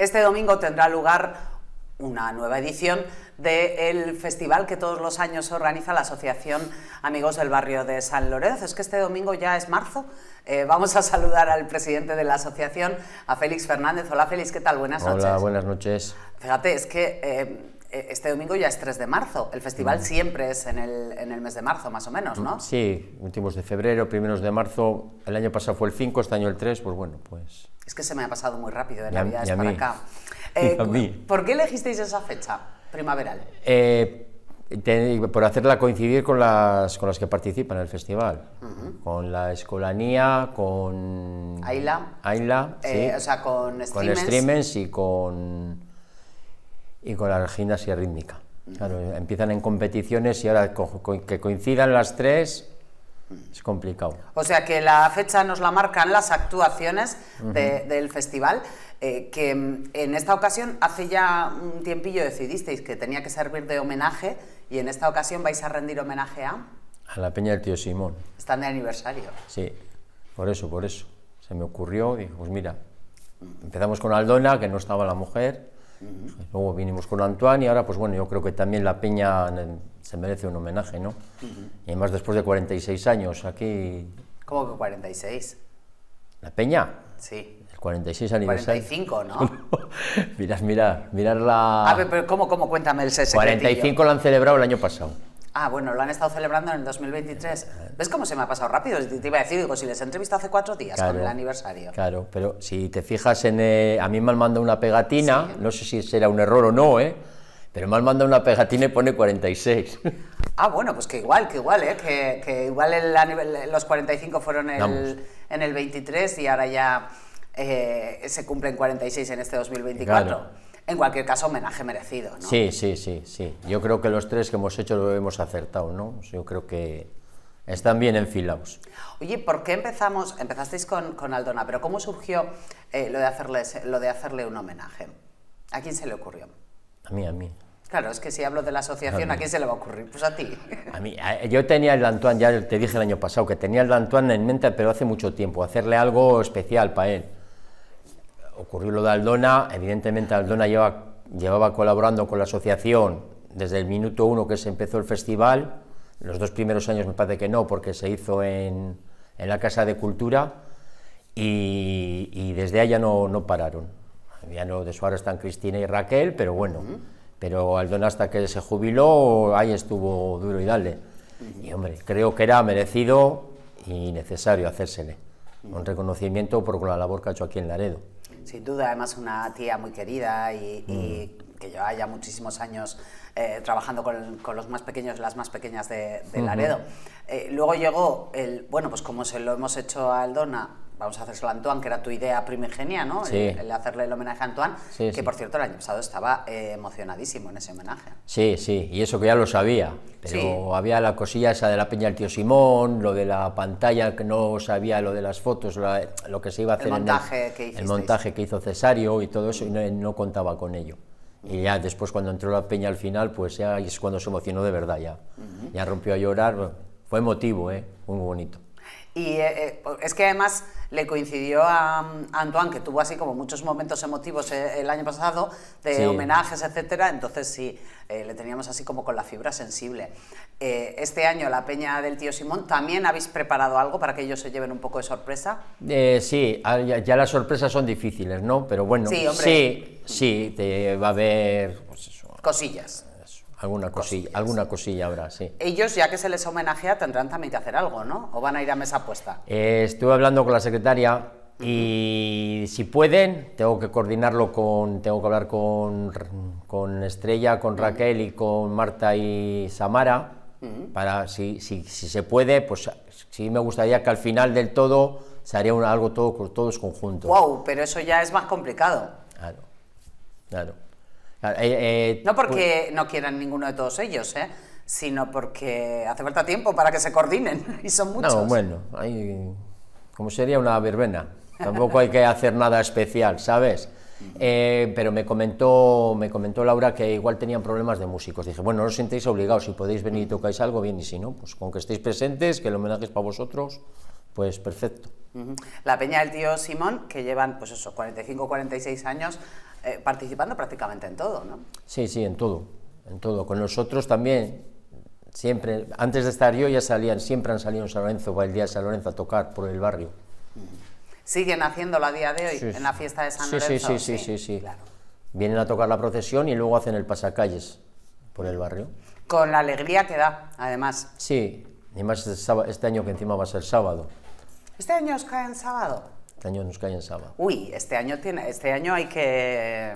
Este domingo tendrá lugar una nueva edición del festival que todos los años organiza la Asociación Amigos del Barrio de San Lorenzo. Es que este domingo ya es marzo. Eh, vamos a saludar al presidente de la asociación, a Félix Fernández. Hola Félix, ¿qué tal? Buenas noches. Hola, buenas noches. Fíjate, es que eh, eh, este domingo ya es 3 de marzo. El festival mm. siempre es en el, mes de marzo, más o menos, ¿no? Sí, últimos de febrero, primeros de marzo. El año pasado fue el 5, este año el 3, pues bueno, pues... Es que se me ha pasado muy rápido de Navidades para acá. Eh, ¿Por qué elegisteis esa fecha primaveral? Eh, por hacerla coincidir con las, con las que participan en el festival, con la Escolanía, con... Aila. Aila, O sea, con streamers. Con streamers y con y con la gimnasia rítmica. Claro, empiezan en competiciones y ahora que coincidan las tres es complicado. O sea que la fecha nos la marcan las actuaciones del festival, eh, que mm, en esta ocasión hace ya un tiempillo decidisteis que tenía que servir de homenaje y en esta ocasión vais a rendir homenaje a... A la Peña del Tío Simón. Están de aniversario. Sí, por eso, por eso. Se me ocurrió, ...y pues mira, empezamos con Aldona, que no estaba la mujer, Luego vinimos con Antoine y ahora, pues bueno, yo creo que también la peña se merece un homenaje, ¿no? Y además después de 46 años aquí... ¿Cómo que 46? ¿La peña? Sí. El 46 aniversario. 45, ¿no? mirad, mirad, mirad la... A pero ¿cómo, cómo? Cuéntame el 45 lo han celebrado el año pasado. Ah, bueno, lo han estado celebrando en el 2023. ¿Ves cómo se me ha pasado rápido? Te iba a decir, digo, si les he entrevistado hace cuatro días con el aniversario. Claro, pero si te fijas en... Eh, a mí me han mandado una pegatina, no sé si será un error o no, ¿eh? Pero me han mandado una pegatina y pone 46. Ah, bueno, pues que igual, que igual, ¿eh? Que, que igual el, los 45 fueron el, en el 23 y ahora ya eh, se cumplen 46 en este 2024 en cualquier caso, homenaje merecido. ¿no? Sí, sí, sí, sí. Yo creo que los tres que hemos hecho lo hemos acertado, ¿no? Yo creo que están bien enfilados. Oye, ¿por qué empezamos? Empezasteis con, con Aldona, pero ¿cómo surgió eh, lo, de hacerle lo de hacerle un homenaje? ¿A quién se le ocurrió? A mí, a mí. Claro, es que si hablo de la asociación, ¿a, quién se le va a ocurrir? Pues a ti. A mí, yo tenía el Antoine, ya te dije el año pasado, que tenía el Antoine en mente, pero hace mucho tiempo, hacerle algo especial para él ocurrió lo de Aldona, evidentemente Aldona llevaba colaborando con la asociación desde el minuto uno que se empezó el festival, los dos primeros años me parece que no, porque se hizo en, en la Casa de Cultura, y, desde allá no, no pararon. Ya no, de su están Cristina y Raquel, pero bueno, pero Aldona hasta que se jubiló, ahí estuvo duro y dale. Y hombre, creo que era merecido y necesario hacérsele un reconocimiento por la labor que ha hecho aquí en Laredo. Sin duda, además una tía muy querida y, mm. que lleva ya muchísimos años eh, trabajando con, los más pequeños las más pequeñas de, Laredo. Eh, luego llegó el, bueno, pues como se lo hemos hecho a Aldona, vamos a hacérselo a Antoine, que era tu idea primigenia, ¿no? Sí. El, hacerle el homenaje a Antoine, que por cierto el año pasado estaba eh, emocionadísimo en ese homenaje. Sí, sí, y eso que ya lo sabía, pero había la cosilla esa de la peña del tío Simón, lo de la pantalla, que no sabía lo de las fotos, lo que se iba a hacer. El montaje el, que El montaje que hizo Cesario y todo eso, y no, contaba con ello. Y ya después cuando entró la peña al final, pues ya es cuando se emocionó de verdad ya. Ya rompió a llorar, fue emotivo, ¿eh? muy bonito. Y eh, eh, es que además le coincidió mm, a, Antoine, que tuvo así como muchos momentos emotivos eh, el, año pasado, de homenajes, etcétera. Entonces sí, le teníamos así como con la fibra sensible. este año, la Peña del Tío Simón, ¿también habéis preparado algo para que ellos se lleven un poco de sorpresa? sí, ah, ya, las sorpresas son difíciles, ¿no? Pero bueno, sí, sí, te va a haber. Pues eso. Cosillas. Alguna cosilla, alguna cosilla habrá, sí. Ellos, ya que se les homenajea, tendrán también que hacer algo, ¿no? ¿O van a ir a mesa puesta? Eh, estuve hablando con la secretaria y si pueden, tengo que coordinarlo con, tengo que hablar con, Estrella, con Raquel y con Marta y Samara, para si, si, se puede, pues sí me gustaría que al final del todo se haría algo todo, todos conjuntos. Wow, pero eso ya es más complicado. Claro, claro. Eh, eh, no porque pues- no quieran ninguno de todos ellos, ¿eh? sino porque hace falta tiempo para que se coordinen y son muchos. No, bueno, como sería una verbena, tampoco hay que hacer nada especial, ¿sabes? pero me comentó, me comentó Laura que igual tenían problemas de músicos. Dije, bueno, no os sentéis obligados, si podéis venir y tocáis algo, bien, y si no, pues con que estéis presentes, que el homenaje es para vosotros, pues perfecto. La peña del tío Simón, que llevan, pues eso, 45, 46 años eh, participando prácticamente en todo, ¿no? Sí, sí, en todo, en todo. Con nosotros también, siempre, antes de estar yo ya salían, siempre han salido en San Lorenzo, va el día de San Lorenzo a tocar por el barrio. Mm. Siguen haciendo la día de hoy, en la fiesta de San Lorenzo. Sí, sí, sí, sí, sí. Claro. Vienen a tocar la procesión y luego hacen el pasacalles por el barrio. Con la alegría que da, además. Sí, y más este, este año que encima va a ser sábado. ¿Este año os cae en sábado? Este año nos cae en sábado. Uy, este año, tiene, este año hay que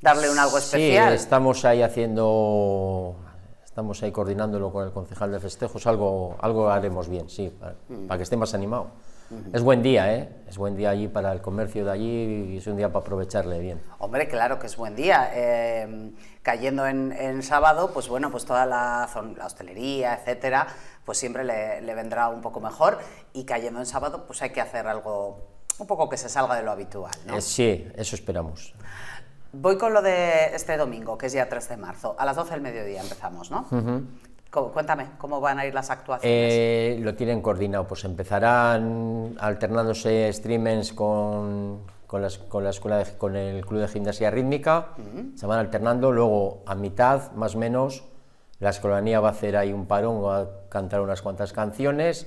darle un algo especial. Sí, estamos ahí haciendo, estamos ahí coordinándolo con el concejal de festejos, algo, algo haremos bien, sí, para, mm. que esté más animado. Mm-hmm. Es buen día, ¿eh? Es buen día allí para el comercio de allí y es un día para aprovecharle bien. Hombre, claro que es buen día. Eh, cayendo en, sábado, pues bueno, pues toda la, la hostelería, etcétera, pues siempre le, le vendrá un poco mejor. Y cayendo en sábado, pues hay que hacer algo un poco que se salga de lo habitual, ¿no? Eh, sí, eso esperamos. Voy con lo de este domingo, que es día 3 de marzo. A las 12 del mediodía empezamos, ¿no? Cuéntame, ¿cómo van a ir las actuaciones? Eh, lo tienen coordinado, pues empezarán alternándose streamings con, con, la escuela con el Club de Gimnasia Rítmica, se van alternando, luego a mitad, más o menos, la escolanía va a hacer ahí un parón, va a cantar unas cuantas canciones,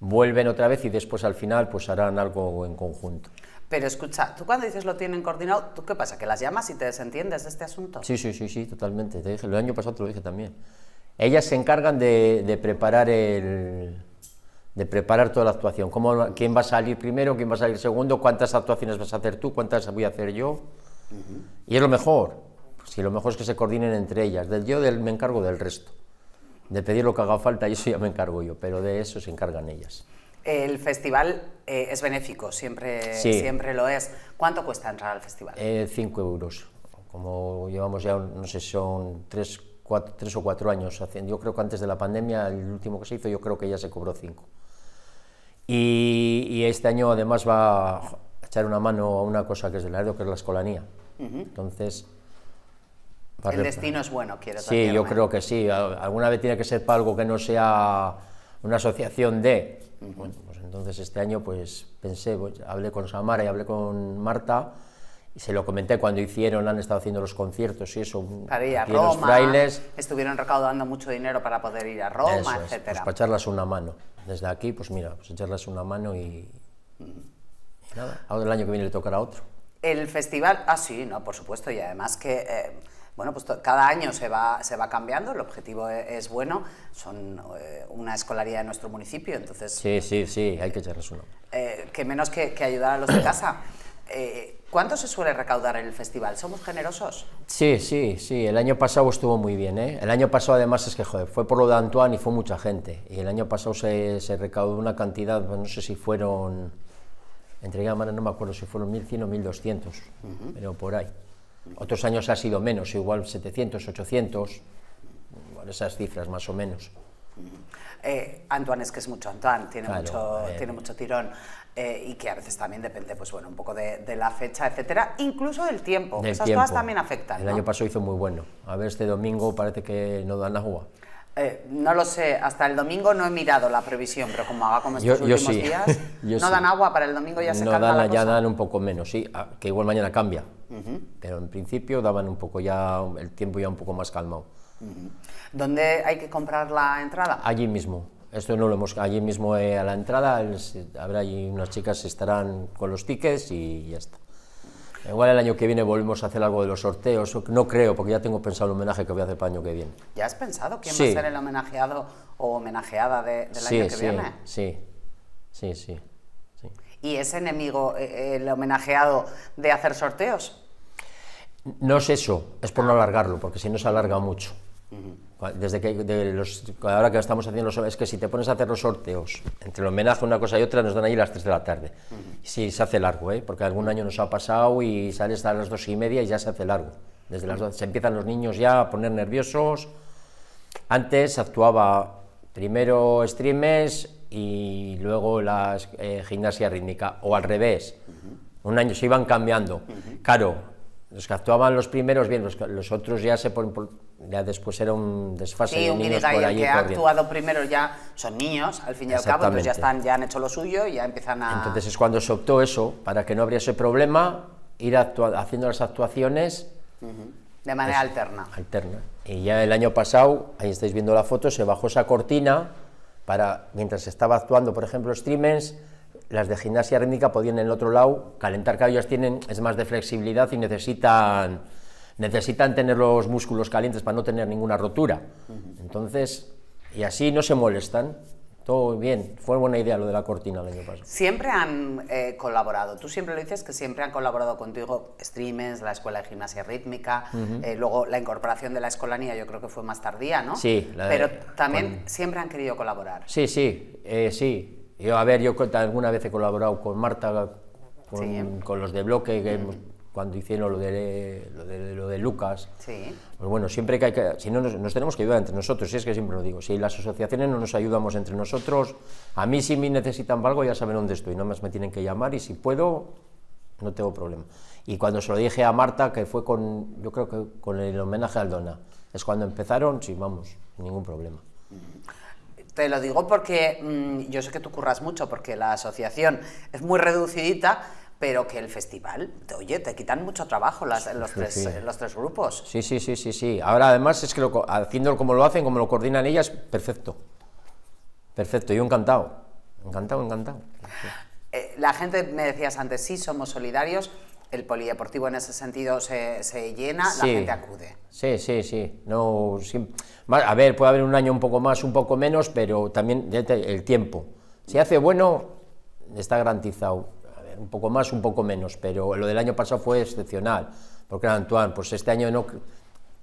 vuelven otra vez y después al final pues harán algo en conjunto. Pero escucha, tú cuando dices lo tienen coordinado, ¿tú qué pasa? ¿Que las llamas y te desentiendes de este asunto? Sí, sí, sí, sí, totalmente. Te dije, el año pasado te lo dije también. Ellas se encargan de, preparar el, de preparar toda la actuación. Cómo, ¿Quién va a salir primero? ¿Quién va a salir segundo? ¿Cuántas actuaciones vas a hacer tú? ¿Cuántas voy a hacer yo? Y es lo mejor. Si lo mejor es que se coordinen entre ellas. yo del, me encargo del resto de pedir lo que haga falta, y eso ya me encargo yo, pero de eso se encargan ellas. El festival eh, es benéfico, siempre, siempre lo es. ¿Cuánto cuesta entrar al festival? Eh, cinco euros. Como llevamos ya, no sé, son tres o cuatro años. Yo creo que antes de la pandemia, el último que se hizo, yo creo que ya se cobró cinco. Y, este año además va a echar una mano a una cosa que es del área, que es la escolanía. Entonces, el destino es bueno, quiero decir. Sí, yo creo que sí. Alguna vez tiene que ser para algo que no sea una asociación de. Pues entonces este año pues pensé, pues, hablé con Samara y hablé con Marta y se lo comenté cuando hicieron, han estado haciendo los conciertos y eso. los frailes. estuvieron recaudando mucho dinero para poder ir a Roma, eso, pues, etcétera. para echarlas una mano. Desde aquí, pues mira, pues echarlas una mano y, nada. Ahora el año que viene le tocará otro. El festival, ah, sí, no, por supuesto, y además que... Eh, bueno, pues cada año se va, se va cambiando, el objetivo e, es, bueno, son eh, una escolaridad de nuestro municipio, entonces... Sí, sí, sí, hay que echarles uno. Eh, que menos que, ayudar a los de casa. ¿Cuánto se suele recaudar en el festival? ¿Somos generosos? Sí, sí, sí, el año pasado estuvo muy bien, ¿eh? El año pasado además es que, joder, fue por lo de Antoine y fue mucha gente, y el año pasado se, se recaudó una cantidad, pues, no sé si fueron entregué a mano, no me acuerdo si fueron 1.100 o 1.200, pero por ahí. Otros años ha sido menos, igual 700, 800, esas cifras más o menos. Eh, Antoine es que es mucho Antoine, tiene, mucho, tiene mucho tirón eh, y que a veces también depende, pues bueno, un poco de, la fecha, etcétera, incluso del tiempo. Esas cosas también afectan. El año pasado hizo muy bueno. A ver, este domingo parece que no dan agua. Eh, no lo sé, hasta el domingo no he mirado la previsión, pero como haga como estos últimos días, no dan agua para el domingo ya se no la Ya dan un poco menos, sí, ah, que igual mañana cambia, pero en principio daban un poco ya, el tiempo ya un poco más calmado. ¿Dónde hay que comprar la entrada? Allí mismo. Esto no lo hemos, allí mismo eh, a la entrada, habrá unas chicas estarán con los tickets y ya está. Igual el año que viene volvemos a hacer algo de los sorteos. No creo, porque ya tengo pensado el homenaje que voy a hacer para el año que viene. ¿Ya has pensado quién va a ser el homenajeado o homenajeada del año que viene? Sí, sí, sí. ¿Y es enemigo eh, eh, el homenajeado de hacer sorteos? No es eso, es por no alargarlo, porque si no se alarga mucho. Desde que los, ahora que estamos haciendo los es que si te pones a hacer los sorteos entre el homenaje una cosa y otra nos dan ahí las 3 de la tarde. si se hace largo, ¿eh? porque algún año nos ha pasado y sales a las 2 y media y ya se hace largo. Desde las se empiezan los niños ya a poner nerviosos. Antes actuaba primero streamers y luego la eh, gimnasia rítmica, o al revés. Un año se iban cambiando. Claro, los que actuaban los primeros bien, los, otros ya se ya después era un desfase sí, un niños por que ha actuado primero ya son niños, al fin y al cabo, entonces ya están, ya han hecho lo suyo y ya empiezan a... Entonces es cuando se optó eso, para que no habría ese problema, ir haciendo las actuaciones... De manera alterna. Alterna. Y ya el año pasado, ahí estáis viendo la foto, se bajó esa cortina para, mientras estaba actuando, por ejemplo, streamers, las de gimnasia rítmica podían en el otro lado calentar ellos tienen, es más de flexibilidad y necesitan, necesitan tener los músculos calientes para no tener ninguna rotura. Entonces, y así no se molestan. Todo bien, fue buena idea lo de la cortina el año pasado. Siempre han eh, colaborado, tú siempre lo dices que siempre han colaborado contigo streamers, la Escuela de Gimnasia Rítmica, eh, luego la incorporación de la escolanía yo creo que fue más tardía, ¿no? Sí. Pero también siempre han querido colaborar. Sí, sí, eh, sí. Yo, a ver, yo alguna vez he colaborado con Marta, con, los de Bloque, mm. cuando hicieron lo de, lo de, Lucas. Pues bueno, siempre que hay que... Si no, nos, tenemos que ayudar entre nosotros, si es que siempre lo digo. Si las asociaciones no nos ayudamos entre nosotros, a mí si me necesitan algo ya saben dónde estoy, no más me tienen que llamar y si puedo, no tengo problema. Y cuando se lo dije a Marta, que fue con, yo creo que con el homenaje a Aldona, es cuando empezaron, sí, vamos, ningún problema. Mm. Te lo digo porque mm, yo sé que tú curras mucho, porque la asociación es muy reducidita, pero que el festival, te, oye, te quitan mucho trabajo las, los, tres, eh, los tres grupos. Sí, sí, sí, sí, sí. Ahora además es que lo, haciéndolo como lo hacen, como lo coordinan ellas, perfecto. Perfecto, yo encantado. Encantado, encantado. Eh, la gente, me decías antes, sí, somos solidarios. El polideportivo en ese sentido se, se llena, la gente acude. Sí, sí, sí. No, a ver, puede haber un año un poco más, un poco menos, pero también el tiempo. Si hace bueno, está garantizado. A ver, un poco más, un poco menos, pero lo del año pasado fue excepcional. Porque era Antoine, pues este año no.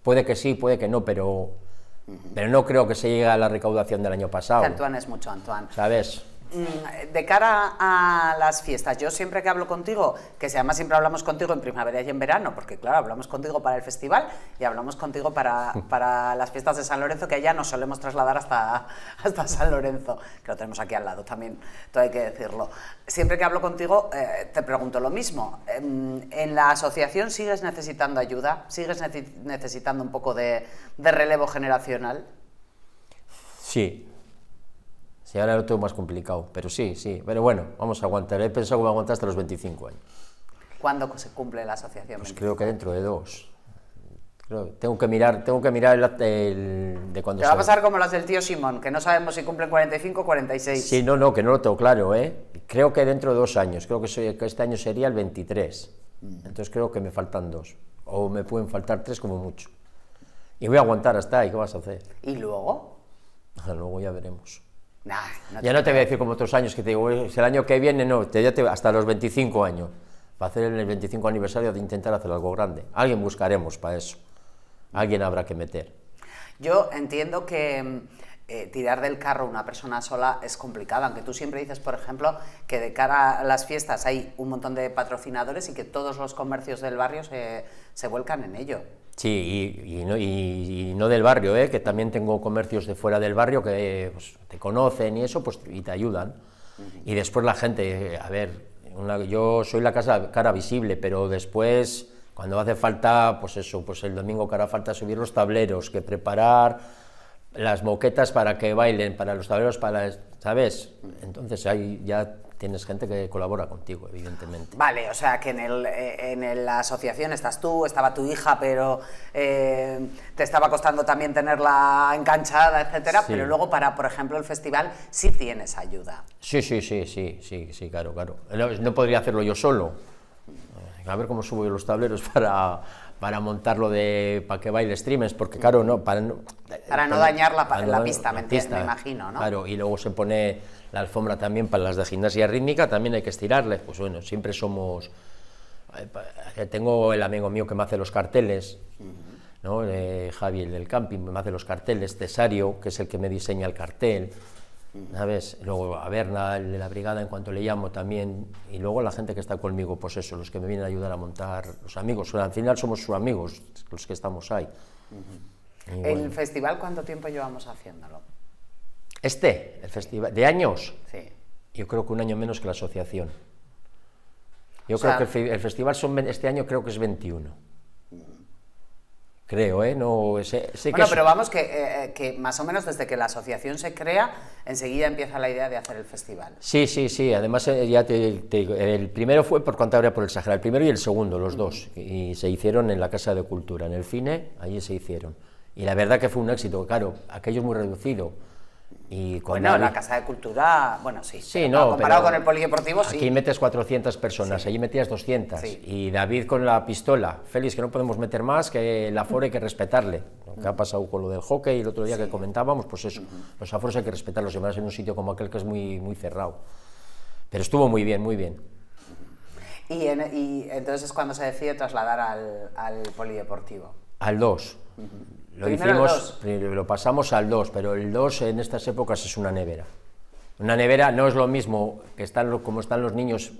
Puede que sí, puede que no, pero. Pero no creo que se llegue a la recaudación del año pasado. Antoine es mucho, Antoine. ¿Sabes? Mm, de cara a las fiestas, yo siempre que hablo contigo, que además siempre hablamos contigo en primavera y en verano, porque claro, hablamos contigo para el festival y hablamos contigo para, las fiestas de San Lorenzo, que allá nos solemos trasladar hasta, hasta San Lorenzo, que lo tenemos aquí al lado también, todo hay que decirlo. Siempre que hablo contigo eh, te pregunto lo mismo, em, ¿en la asociación sigues necesitando ayuda? ¿Sigues necesitando un poco de, de relevo generacional? Sí, Sí, ahora lo tengo más complicado, pero sí, sí. Pero bueno, vamos a aguantar. He pensado que voy a aguantar hasta los 25 años. ¿Cuándo se cumple la asociación? Pues creo que dentro de dos. tengo que mirar, tengo que mirar el, de cuando va a pasar como las del tío Simón, que no sabemos si cumplen 45 o 46. Sí, no, no, que no lo tengo claro, ¿eh? Creo que dentro de dos años, creo que, que este año sería el 23. Mm. Entonces creo que me faltan dos, o me pueden faltar tres como mucho. Y voy a aguantar hasta ahí, ¿qué vas a hacer? ¿Y luego? Luego ya veremos ya no te voy a decir como otros años que te digo, es el año que viene, no, te, hasta los 25 años. va a hacer el 25 aniversario de intentar hacer algo grande. Alguien buscaremos para eso. Alguien habrá que meter. Yo entiendo que mm, eh, tirar del carro una persona sola es complicado, aunque tú siempre dices, por ejemplo, que de cara a las fiestas hay un montón de patrocinadores y que todos los comercios del barrio se vuelcan en ello. Sí, y, y, no, del barrio, ¿eh? que también tengo comercios de fuera del barrio que pues, te conocen y eso, pues y te ayudan. Y después la gente, a ver, yo soy la casa, cara visible, pero después, cuando hace falta, pues eso, pues el domingo que hará falta subir los tableros, que preparar las moquetas para que bailen, para los tableros, para, ¿sabes? Entonces ahí ya tienes gente que colabora contigo, evidentemente. Vale, o sea que en, el, eh, la asociación estás tú, estaba tu hija, pero eh, te estaba costando también tenerla enganchada, etcétera, pero luego para, por ejemplo, el festival sí tienes ayuda. Sí, sí, sí, sí, sí, sí, claro, claro. No, no podría hacerlo yo solo. A ver cómo subo yo los tableros para para montarlo de para que baile streamers, porque claro, no para no, para, dañar la, la, pista, me, imagino, ¿no? Claro, y luego se pone la alfombra también para las de gimnasia rítmica, también hay que estirarle. pues bueno, siempre somos eh, eh, tengo el amigo mío que me hace los carteles, eh, Javi, del camping, me hace los carteles, Cesario, que es el que me diseña el cartel. ¿sabes? Luego a Berna, de la brigada, en cuanto le llamo también, y luego la gente que está conmigo, pues eso, los que me vienen a ayudar a montar, los amigos, al final somos sus amigos, los que estamos ahí. ¿El festival cuánto tiempo llevamos haciéndolo? Este, el festival, ¿de años? Sí. Yo creo que un año menos que la asociación. Yo creo que el, festival son, este año creo que es 21 creo, ¿eh? No, bueno, pero vamos, eh, que, más o menos desde que la asociación se crea, enseguida empieza la idea de hacer el festival. Sí, sí, sí, además eh, ya te, digo, el primero fue por Cantabria por el Sahara, el primero y el segundo, los dos, y se hicieron en la Casa de Cultura, en el Cine, allí se hicieron. Y la verdad que fue un éxito, claro, aquello es muy reducido y bueno, la Casa de Cultura, bueno, sí. sí no, comparado con el Polideportivo, aquí sí. Aquí metes 400 personas, allí metías 200. Y David con la pistola. Félix, que no podemos meter más, que el aforo hay que respetarle. Lo que ha mm. pasado con lo del hockey el otro día que comentábamos, pues eso. Los aforos hay que respetarlos, y más en un sitio como aquel que es muy, muy cerrado. Pero estuvo muy bien, muy bien. Y, y entonces cuando se decide trasladar al, Polideportivo. Al 2. Lo hicimos, eh, lo pasamos al 2, pero el 2 en estas épocas es una nevera. Una nevera no es lo mismo que están como están los niños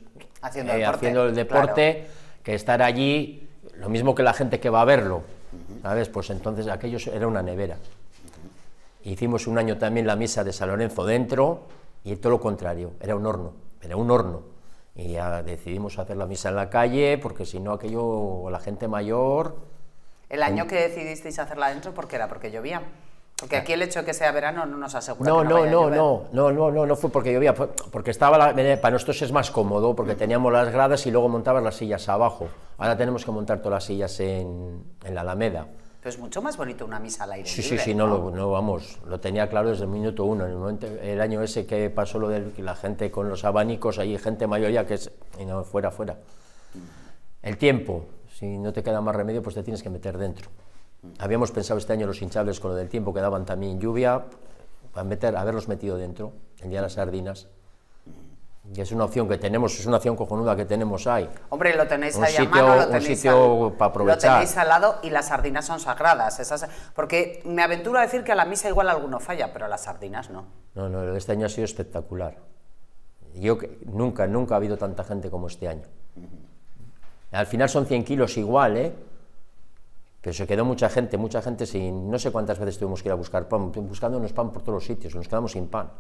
haciendo, eh, el deporte que estar allí, lo mismo que la gente que va a verlo. ¿Sabes? Pues entonces aquello era una nevera. Hicimos un año también la misa de San Lorenzo dentro y todo lo contrario, era un horno, era un horno. Y ya decidimos hacer la misa en la calle porque si no aquello, la gente mayor el año que decidisteis hacerla dentro, ¿por qué era? Porque llovía. Porque aquí el hecho de que sea verano no nos asegura. No, no, no, no, no, no, no, no fue porque llovía, porque estaba la, para nosotros es más cómodo porque teníamos las gradas y luego montabas las sillas abajo. Ahora tenemos que montar todas las sillas en, la Alameda. Pero es mucho más bonito una misa al aire. Sí, libre, sí, sí, no, no, no vamos, lo tenía claro desde el minuto uno. el, año ese que pasó lo de la gente con los abanicos, ahí gente mayor que es. no, fuera, fuera. El tiempo, si no te queda más remedio, pues te tienes que meter dentro. Habíamos pensado este año los hinchables con lo del tiempo que daban también lluvia, a meter, haberlos metido dentro, el día las sardinas. Y es una opción que tenemos, es una opción cojonuda que tenemos ahí. Hombre, lo tenéis allá. ahí un sitio para aprovechar. Lo tenéis al lado y las sardinas son sagradas. Esas, porque me aventuro a decir que a la misa igual alguno falla, pero a las sardinas no. No, no, este año ha sido espectacular. Yo nunca, nunca ha habido tanta gente como este año. Al final son 100 kilos igual, Pero ¿eh? se quedó mucha gente, mucha gente sin... No sé cuántas veces tuvimos que ir a buscar pan, buscando buscándonos pan por todos los sitios, nos quedamos sin pan.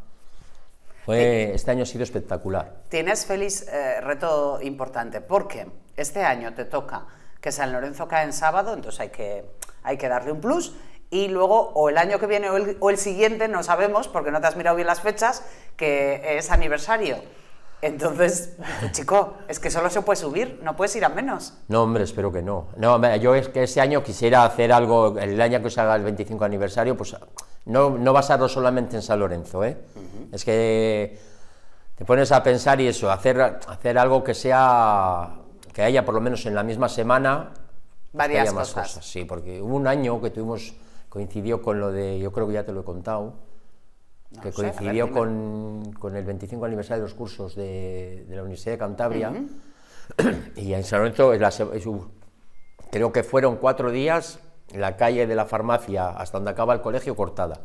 Eh, este año ha sido espectacular. Tienes, feliz eh, reto importante, porque este año te toca que San Lorenzo cae en sábado, entonces hay que, hay que darle un plus, y luego o el año que viene o el, o el, siguiente, no sabemos porque no te has mirado bien las fechas, que es aniversario entonces, chico, es que solo se puede subir, no puedes ir a menos. No, hombre, espero que no. No, yo es que ese año quisiera hacer algo, el año que se haga el 25 aniversario, pues no, no basarlo solamente en San Lorenzo, ¿eh? Es que te pones a pensar y eso, hacer, hacer algo que sea, que haya por lo menos en la misma semana... Pues Varias cosas. Sí, porque hubo un año que tuvimos, coincidió con lo de, yo creo que ya te lo he contado, que coincidió ¿eh? con, con, el 25 aniversario de los cursos de, de la Universidad de Cantabria. Y en San Lorenzo, creo que fueron cuatro días la calle de la farmacia hasta donde acaba el colegio cortada.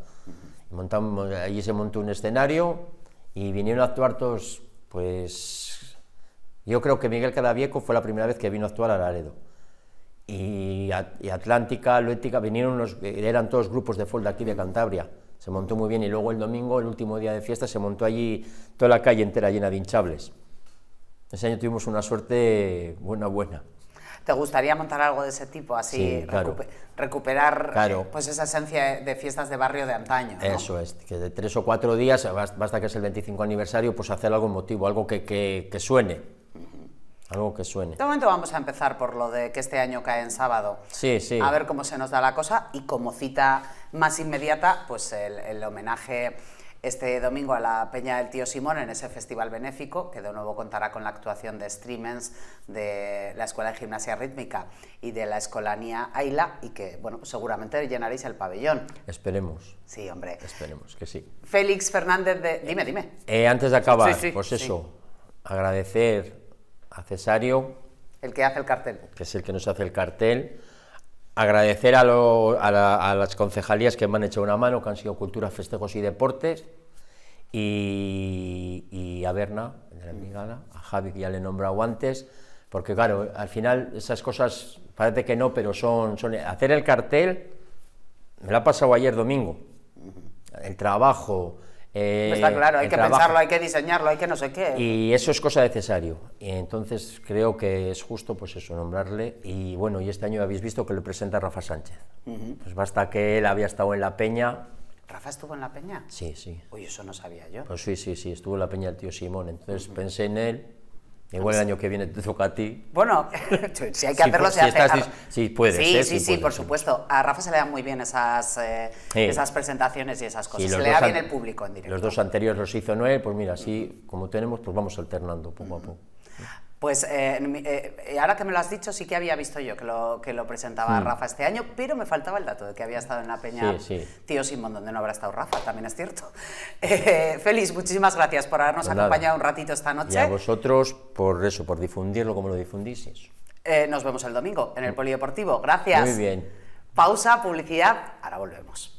Montamos, allí se montó un escenario y vinieron a actuar todos, pues yo creo que Miguel Cadavieco fue la primera vez que vino a actuar a Laredo. Y, Atlántica, Loética vinieron unos, eran todos grupos de fold aquí de Cantabria se montó muy bien y luego el domingo, el último día de fiesta, se montó allí toda la calle entera llena de hinchables. Ese año tuvimos una suerte buena, buena. ¿Te gustaría montar algo de ese tipo, así recuperar eh, pues esa esencia de fiestas de barrio de antaño? Eso es, que de tres o cuatro días, basta que es el 25 aniversario, pues hacer algo motivo, algo que, que suene. Algo que suene. De momento vamos a empezar por lo de que este año cae en sábado. Sí, sí. A ver cómo se nos da la cosa y como cita más inmediata, pues el, homenaje este domingo a la Peña del Tío Simón en ese festival benéfico, que de nuevo contará con la actuación de streamers de la Escuela de Gimnasia Rítmica y de la Escolanía Aila, y que, bueno, seguramente llenaréis el pabellón. Esperemos. Sí, hombre. Esperemos que sí. Félix Fernández de... Dime, dime. Eh, antes de acabar, pues eso, agradecer Cesario. El que hace el cartel. Que es el que nos hace el cartel. Agradecer a, las concejalías que me han hecho una mano, que han sido Cultura, Festejos y Deportes. Y, a Berna, a Javi, que ya le he nombrado antes. Porque, claro, al final esas cosas parece que no, pero son, son. Hacer el cartel me lo ha pasado ayer domingo. El trabajo, eh, está claro, hay que pensarlo, hay que diseñarlo, hay que no sé qué. Y eso es cosa necesario. Y entonces creo que es justo, pues eso, nombrarle. Y bueno, y este año habéis visto que lo presenta Rafa Sánchez. Pues basta que él había estado en La Peña. ¿Rafa estuvo en La Peña? Sí, sí. Uy, eso no sabía yo. Pues sí, sí, sí, estuvo en La Peña el tío Simón. Entonces pensé en él Igual el pues año que viene te toca a ti. Bueno, si hay que hacerlo, se si hace. sí, ¿eh? sí, sí, por supuesto. A Rafa se le dan muy bien esas, eh, esas presentaciones y esas cosas. se le da bien el público en directo. Los dos anteriores los hizo Noel, pues mira, así como tenemos, pues vamos alternando poco a poco. Pues eh, eh, eh, ahora que me lo has dicho, sí que había visto yo que lo, que lo presentaba hmm. Rafa este año, pero me faltaba el dato de que había estado en la Peña Tío Simón, donde no habrá estado Rafa, también es cierto. Feliz, Félix, muchísimas gracias por habernos pues acompañado un ratito esta noche. Y a vosotros por eso, por difundirlo como lo difundís. nos vemos el domingo en el mm. Polideportivo. Gracias. Muy bien. Pausa, publicidad, ahora volvemos.